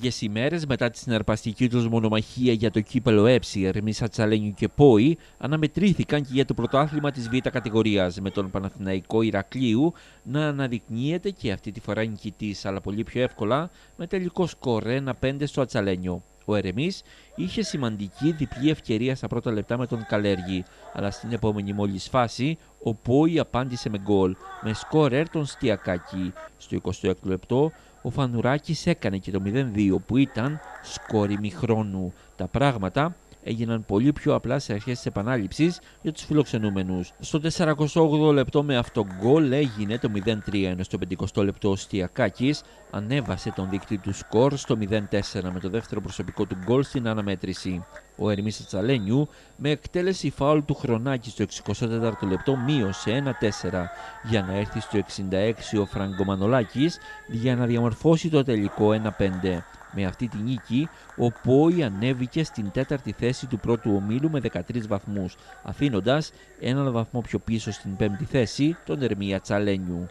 Λίγες ημέρες μετά τη συναρπαστική τους μονομαχία για το κύπελο Ε, Ερμίσα Τσαλένιου και Πόη, αναμετρήθηκαν και για το πρωτάθλημα της Β' κατηγορίας, με τον Παναθηναϊκό Ηρακλείου να αναδεικνύεται και αυτή τη φορά νικητής, αλλά πολύ πιο εύκολα, με τελικό σκορ 1-5 στο Ατσαλένιο. Ο Ερεμή είχε σημαντική διπλή ευκαιρία στα πρώτα λεπτά με τον Καλέργη, αλλά στην επόμενη μόλις φάση ο Πόη απάντησε με γκολ, με σκόρερ τον Στιακάκη. Στο 26 λεπτό ο Φανουράκης έκανε και το 0-2 που ήταν σκόριμη χρόνου. Τα πράγματα έγιναν πολύ πιο απλά σε αρχές της επανάληψης για τους φιλοξενούμενους. Στο 48 Ο λεπτό με αυτό γκολ έγινε το 0-3 ενώ στο 50 λεπτό ο στιακακη ανέβασε τον δείκτη του σκορ στο 0-4 με το δεύτερο προσωπικό του γκολ στην αναμέτρηση. Ο Ερμής Τσαλένιου με εκτέλεση φάουλ του Χρονάκη στο 64 λεπτό μείωσε 1-4 για να έρθει στο 66 ο Φραγκομανολάκης για να διαμορφώσει το τελικό 1-5. Με αυτή την νίκη, ο Πόη ανέβηκε στην τέταρτη θέση του πρώτου ομίλου με 13 βαθμούς, αφήνοντας έναν βαθμό πιο πίσω στην πέμπτη θέση τον Ερμία Τσαλένιου.